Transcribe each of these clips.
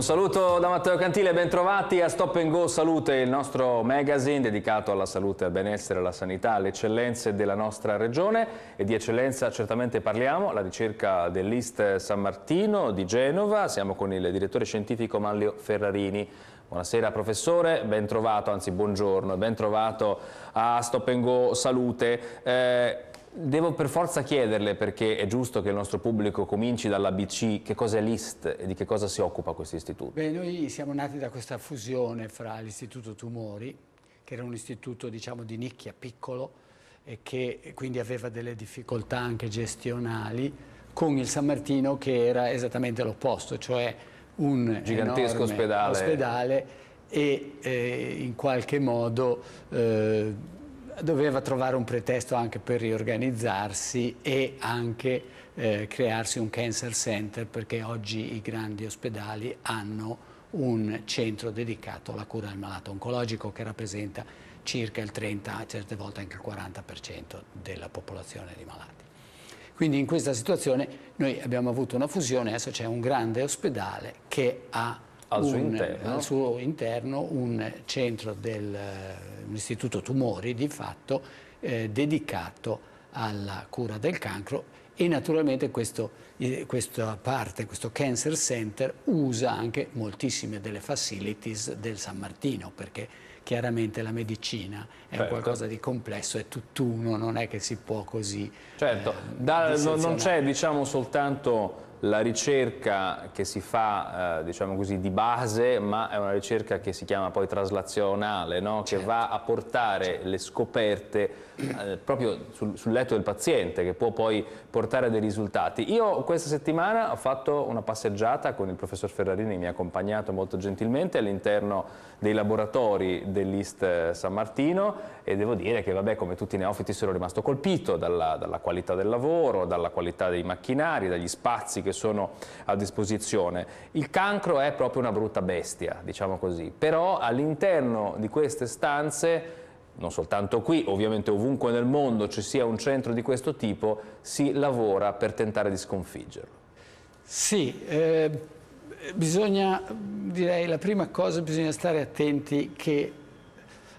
Un saluto da Matteo Cantile, bentrovati a Stop and Go Salute, il nostro magazine dedicato alla salute, al benessere, alla sanità, alle eccellenze della nostra regione e di eccellenza certamente parliamo, la ricerca dell'Ist San Martino di Genova, siamo con il direttore scientifico Manlio Ferrarini. Buonasera professore, ben trovato, anzi buongiorno, ben trovato a Stop and Go Salute. Eh, Devo per forza chiederle, perché è giusto che il nostro pubblico cominci dall'ABC, che cos'è l'IST e di che cosa si occupa questo istituto? Beh, noi siamo nati da questa fusione fra l'Istituto Tumori, che era un istituto diciamo, di nicchia piccolo e che quindi aveva delle difficoltà anche gestionali, con il San Martino che era esattamente l'opposto, cioè un gigantesco ospedale. ospedale. e eh, in qualche modo... Eh, doveva trovare un pretesto anche per riorganizzarsi e anche eh, crearsi un cancer center perché oggi i grandi ospedali hanno un centro dedicato alla cura del malato oncologico che rappresenta circa il 30, certe volte anche il 40% della popolazione di malati. Quindi in questa situazione noi abbiamo avuto una fusione, adesso c'è un grande ospedale che ha al, suo, interno. Al suo interno un centro dell'Istituto Tumori di fatto eh, dedicato alla cura del cancro e naturalmente questo, eh, questa parte, questo Cancer Center usa anche moltissime delle facilities del San Martino perché chiaramente la medicina è certo. qualcosa di complesso, è tutt'uno, non è che si può così... Certo, eh, da, non c'è diciamo soltanto la ricerca che si fa, eh, diciamo così, di base, ma è una ricerca che si chiama poi traslazionale, no? certo. che va a portare certo. le scoperte eh, proprio sul, sul, letto del paziente, che può poi portare a dei risultati. Io questa settimana ho fatto una passeggiata con il professor Ferrarini, che mi ha accompagnato molto gentilmente all'interno dei laboratori dell'East San Martino e devo dire che, vabbè, come tutti i neofiti sono rimasto colpito dalla, dalla qualità del lavoro, dalla qualità dei macchinari, dagli spazi che che sono a disposizione. Il cancro è proprio una brutta bestia, diciamo così, però all'interno di queste stanze non soltanto qui, ovviamente ovunque nel mondo ci sia un centro di questo tipo, si lavora per tentare di sconfiggerlo. Sì, eh, bisogna, direi la prima cosa, bisogna stare attenti che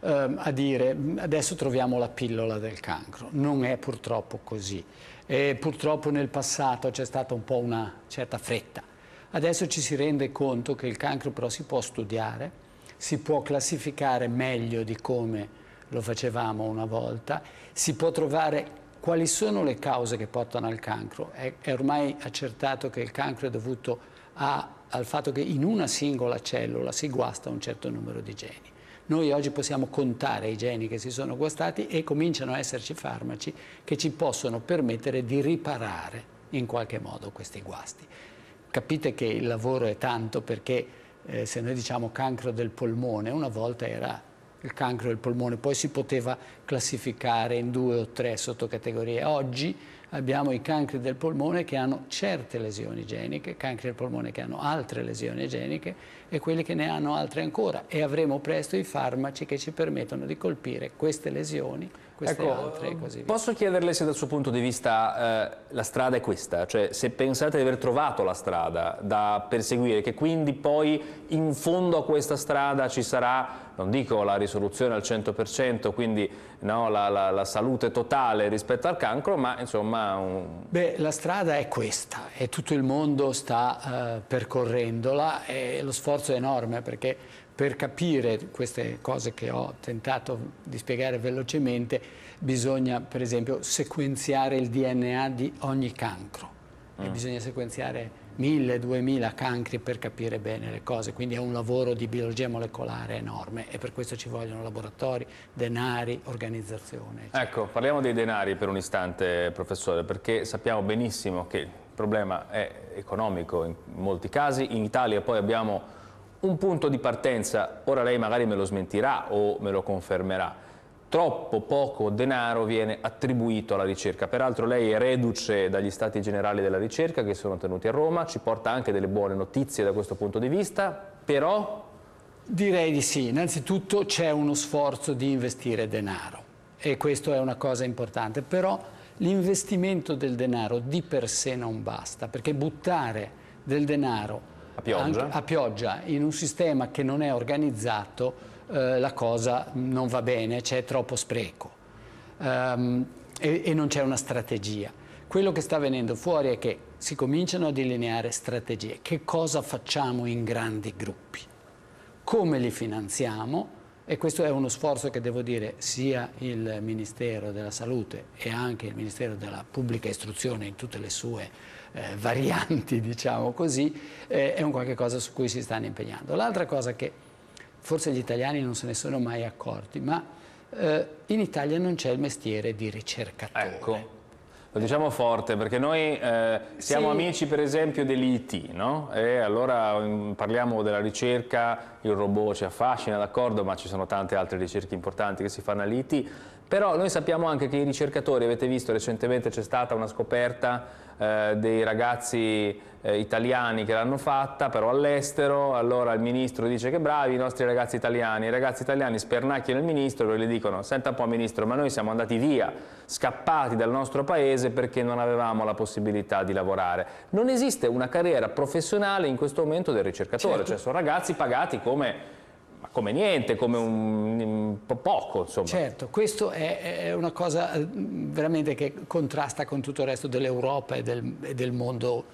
ehm, a dire adesso troviamo la pillola del cancro. Non è purtroppo così. E purtroppo nel passato c'è stata un po' una certa fretta. Adesso ci si rende conto che il cancro però si può studiare, si può classificare meglio di come lo facevamo una volta, si può trovare quali sono le cause che portano al cancro. È, è ormai accertato che il cancro è dovuto a, al fatto che in una singola cellula si guasta un certo numero di geni. Noi oggi possiamo contare i geni che si sono guastati e cominciano a esserci farmaci che ci possono permettere di riparare in qualche modo questi guasti. Capite che il lavoro è tanto perché eh, se noi diciamo cancro del polmone, una volta era il cancro del polmone, poi si poteva classificare in due o tre sottocategorie. Oggi abbiamo i cancri del polmone che hanno certe lesioni geniche, cancri del polmone che hanno altre lesioni geniche e quelli che ne hanno altre ancora e avremo presto i farmaci che ci permettono di colpire queste lesioni, queste ecco, altre e così via. Posso chiederle se dal suo punto di vista eh, la strada è questa, cioè se pensate di aver trovato la strada da perseguire, che quindi poi in fondo a questa strada ci sarà non dico la risoluzione al 100%, quindi no, la, la, la, salute totale rispetto al cancro, ma insomma... Un... Beh, la strada è questa e tutto il mondo sta eh, percorrendola e lo sforzo è enorme perché per capire queste cose che ho tentato di spiegare velocemente bisogna per esempio sequenziare il DNA di ogni cancro mm. e bisogna sequenziare 1000-2000 cancri per capire bene le cose, quindi è un lavoro di biologia molecolare enorme e per questo ci vogliono laboratori, denari, organizzazione. Eccetera. Ecco, parliamo dei denari per un istante, professore, perché sappiamo benissimo che il problema è economico in molti casi, in Italia poi abbiamo un punto di partenza, ora lei magari me lo smentirà o me lo confermerà, troppo poco denaro viene attribuito alla ricerca. Peraltro lei è reduce dagli stati generali della ricerca che sono tenuti a Roma, ci porta anche delle buone notizie da questo punto di vista, però... Direi di sì, innanzitutto c'è uno sforzo di investire denaro e questo è una cosa importante, però l'investimento del denaro di per sé non basta, perché buttare del denaro a pioggia, a pioggia in un sistema che non è organizzato eh, la cosa non va bene, c'è troppo spreco um, e, e non c'è una strategia. Quello che sta venendo fuori è che si cominciano a delineare strategie. Che cosa facciamo in grandi gruppi? Come li finanziamo? E questo è uno sforzo che devo dire sia il Ministero della Salute e anche il Ministero della Pubblica Istruzione in tutte le sue eh, varianti, diciamo così, eh, è un qualche cosa su cui si stanno impegnando. L'altra cosa che forse gli italiani non se ne sono mai accorti, ma eh, in Italia non c'è il mestiere di ricercatore. Ecco. Lo diciamo forte perché noi eh, siamo sì. amici per esempio dell'IT, no? E allora mm, parliamo della ricerca, il robot ci affascina, d'accordo, ma ci sono tante altre ricerche importanti che si fanno all'IT. Però noi sappiamo anche che i ricercatori, avete visto recentemente c'è stata una scoperta eh, dei ragazzi eh, italiani che l'hanno fatta, però all'estero, allora il ministro dice che bravi i nostri ragazzi italiani, i ragazzi italiani spernacchiano il ministro e gli dicono senta un po' ministro, ma noi siamo andati via, scappati dal nostro paese perché non avevamo la possibilità di lavorare. Non esiste una carriera professionale in questo momento del ricercatore, certo. cioè sono ragazzi pagati come ma come niente, come un, un poco insomma. Certo, questo è, è, una cosa eh, veramente che contrasta con tutto il resto dell'Europa e, del, e del mondo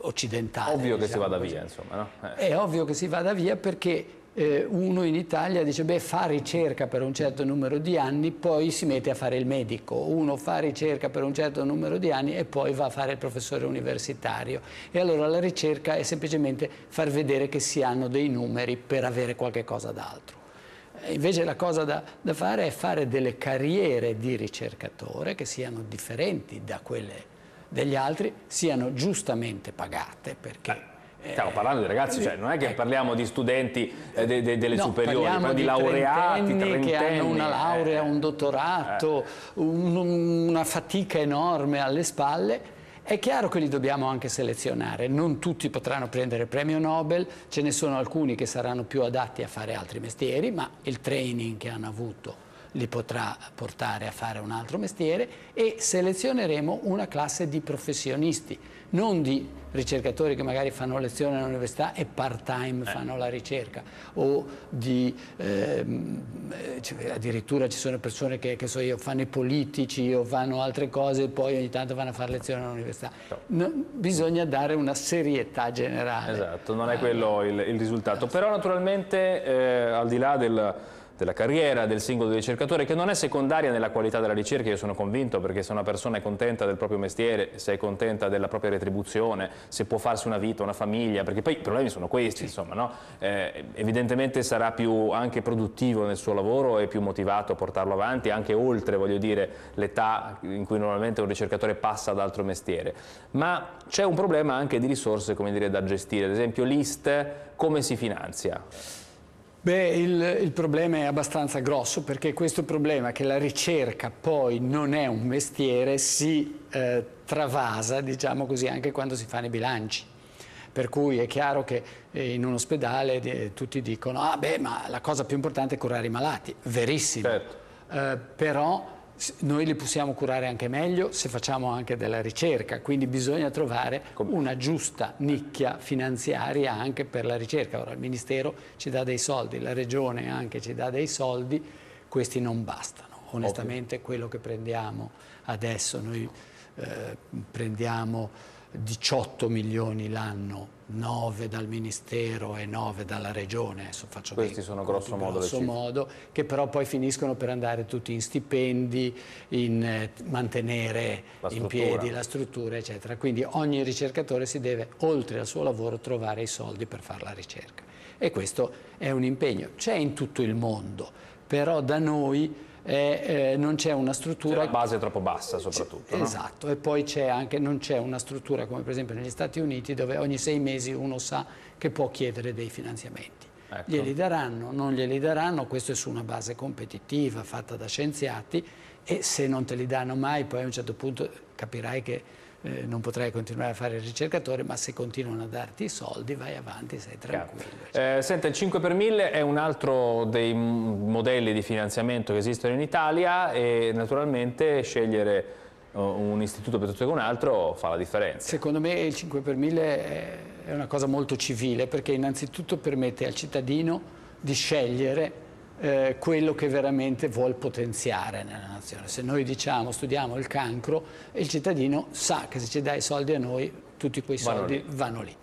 occidentale. Ovvio diciamo che si diciamo vada così. via, insomma, no? eh. È ovvio che si vada via perché eh, uno in Italia dice beh fa ricerca per un certo numero di anni, poi si mette a fare il medico, uno fa ricerca per un certo numero di anni e poi va a fare il professore universitario. E allora la ricerca è semplicemente far vedere che si hanno dei numeri per avere qualche cosa d'altro. Eh, invece la cosa da, da fare è fare delle carriere di ricercatore che siano differenti da quelle degli altri, siano giustamente pagate perché Stiamo parlando di ragazzi, cioè non è che eh, parliamo di studenti eh, de, de, delle no, superiori, parliamo di, di laureati, che hanno una eh. laurea, un dottorato, un, una fatica enorme alle spalle. È chiaro che li dobbiamo anche selezionare, non tutti potranno prendere il premio Nobel, ce ne sono alcuni che saranno più adatti a fare altri mestieri, ma il training che hanno avuto li potrà portare a fare un altro mestiere e selezioneremo una classe di professionisti, non di ricercatori che magari fanno lezione all'università e part time eh. fanno la ricerca o di, ehm, eh, cioè, addirittura ci sono persone che, che so io, fanno i politici o fanno altre cose e poi ogni tanto vanno a fare lezione all'università. No. bisogna dare una serietà generale. Esatto, non è eh. quello il, il risultato. Però naturalmente eh, al di là del della carriera del singolo ricercatore che non è secondaria nella qualità della ricerca, io sono convinto perché se una persona è contenta del proprio mestiere, se è contenta della propria retribuzione, se può farsi una vita, una famiglia, perché poi i problemi sono questi, insomma, no? eh, evidentemente sarà più anche produttivo nel suo lavoro e più motivato a portarlo avanti, anche oltre, voglio dire, l'età in cui normalmente un ricercatore passa ad altro mestiere. Ma c'è un problema anche di risorse, come dire, da gestire, ad esempio l'IST come si finanzia? Beh, il, il, problema è abbastanza grosso perché questo problema che la ricerca poi non è un mestiere si eh, travasa, diciamo così, anche quando si fanno i bilanci. Per cui è chiaro che eh, in un ospedale eh, tutti dicono ah beh ma la cosa più importante è curare i malati, verissimo. Certo. Eh, però noi li possiamo curare anche meglio se facciamo anche della ricerca, quindi bisogna trovare una giusta nicchia finanziaria anche per la ricerca. Ora il Ministero ci dà dei soldi, la Regione anche ci dà dei soldi, questi non bastano. Onestamente Ovvio. quello che prendiamo adesso, noi eh, prendiamo 18 milioni l'anno 9 dal Ministero e 9 dalla Regione, adesso faccio Questi dei, sono grosso, modo, grosso modo, che però poi finiscono per andare tutti in stipendi, in eh, mantenere in piedi la struttura, eccetera. Quindi ogni ricercatore si deve, oltre al suo lavoro, trovare i soldi per fare la ricerca. E questo è un impegno. C'è in tutto il mondo, però da noi eh, eh, non c'è una struttura... la base è troppo bassa soprattutto. Esatto, e poi anche, non c'è una struttura come per esempio negli Stati Uniti dove ogni sei mesi uno sa che può chiedere dei finanziamenti. Ecco. Glieli daranno, non glieli daranno, questo è su una base competitiva fatta da scienziati e se non te li danno mai poi a un certo punto capirai che eh, non potrai continuare a fare il ricercatore, ma se continuano a darti i soldi vai avanti, sei tranquillo. Cioè. Eh, senta, il 5 per 1000 è un altro dei modelli di finanziamento che esistono in Italia e naturalmente scegliere eh, un istituto piuttosto che un altro fa la differenza. Secondo me il 5 per 1000 è una cosa molto civile perché innanzitutto permette al cittadino di scegliere eh, quello che veramente vuol potenziare nella nazione. Se noi diciamo studiamo il cancro, il cittadino sa che se ci dai i soldi a noi, tutti quei soldi vanno lì. Vanno lì.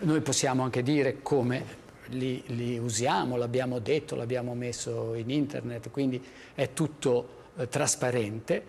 Noi possiamo anche dire come li, li usiamo, l'abbiamo detto, l'abbiamo messo in internet, quindi è tutto eh, trasparente.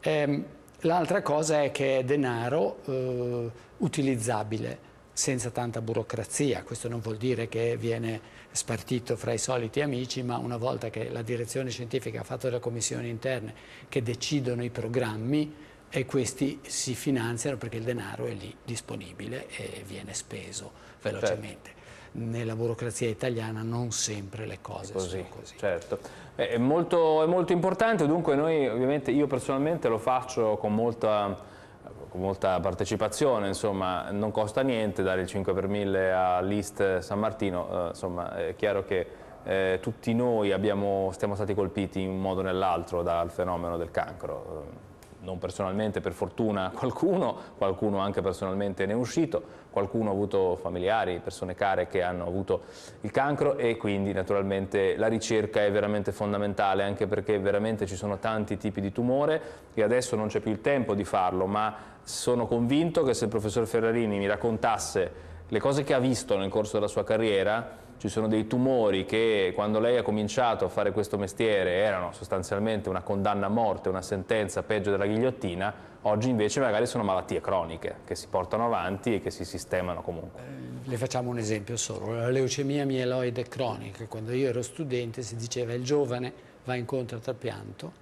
Eh, L'altra cosa è che è denaro eh, utilizzabile senza tanta burocrazia. Questo non vuol dire che viene spartito fra i soliti amici, ma una volta che la direzione scientifica ha fatto le commissioni interne che decidono i programmi e questi si finanziano perché il denaro è lì disponibile e viene speso velocemente. Certo nella burocrazia italiana non sempre le cose così, sono così. Certo. è, molto, è molto importante, dunque noi ovviamente io personalmente lo faccio con molta con molta partecipazione, insomma, non costa niente dare il 5 per 1000 all'East San Martino, eh, insomma, è chiaro che eh, tutti noi abbiamo, siamo stati colpiti in un modo o nell'altro dal fenomeno del cancro non personalmente per fortuna qualcuno, qualcuno anche personalmente ne è uscito, qualcuno ha avuto familiari, persone care che hanno avuto il cancro e quindi naturalmente la ricerca è veramente fondamentale anche perché veramente ci sono tanti tipi di tumore e adesso non c'è più il tempo di farlo, ma sono convinto che se il professor Ferrarini mi raccontasse le cose che ha visto nel corso della sua carriera, ci sono dei tumori che quando lei ha cominciato a fare questo mestiere erano sostanzialmente una condanna a morte, una sentenza peggio della ghigliottina, oggi invece magari sono malattie croniche che si portano avanti e che si sistemano comunque. Eh, le facciamo un esempio solo, la leucemia mieloide cronica, quando io ero studente si diceva il giovane va incontro al trapianto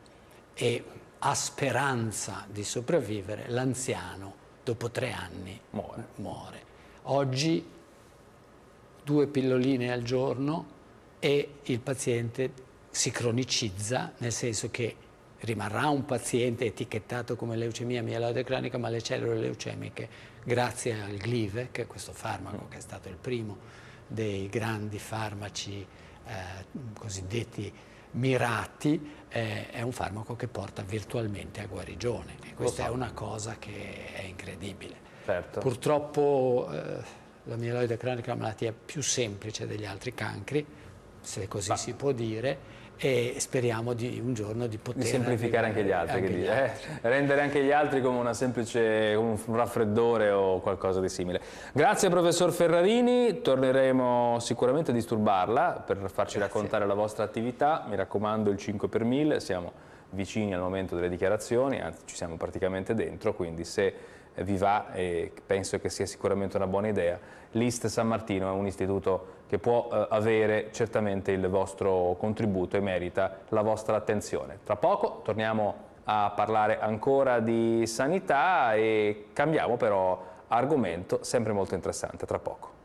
e ha speranza di sopravvivere, l'anziano dopo tre anni muore. muore. Oggi due pilloline al giorno e il paziente si cronicizza, nel senso che rimarrà un paziente etichettato come leucemia mieloide cronica, ma le cellule leucemiche, grazie al Glive, che è questo farmaco che è stato il primo dei grandi farmaci eh, cosiddetti mirati, eh, è un farmaco che porta virtualmente a guarigione. E questa è una cosa che è incredibile. Certo. Purtroppo... Eh, la mieloide cronica è una malattia più semplice degli altri cancri, se così Va. si può dire, e speriamo di un giorno di poter... Di semplificare anche gli altri, anche gli eh, altri. rendere anche gli altri come una semplice, un raffreddore o qualcosa di simile. Grazie professor Ferrarini, torneremo sicuramente a disturbarla per farci Grazie. raccontare la vostra attività, mi raccomando il 5 per 1000, siamo vicini al momento delle dichiarazioni, anzi ci siamo praticamente dentro, quindi se eh, vi va e penso che sia sicuramente una buona idea. L'IST San Martino è un istituto che può eh, avere certamente il vostro contributo e merita la vostra attenzione. Tra poco torniamo a parlare ancora di sanità e cambiamo però argomento sempre molto interessante, tra poco.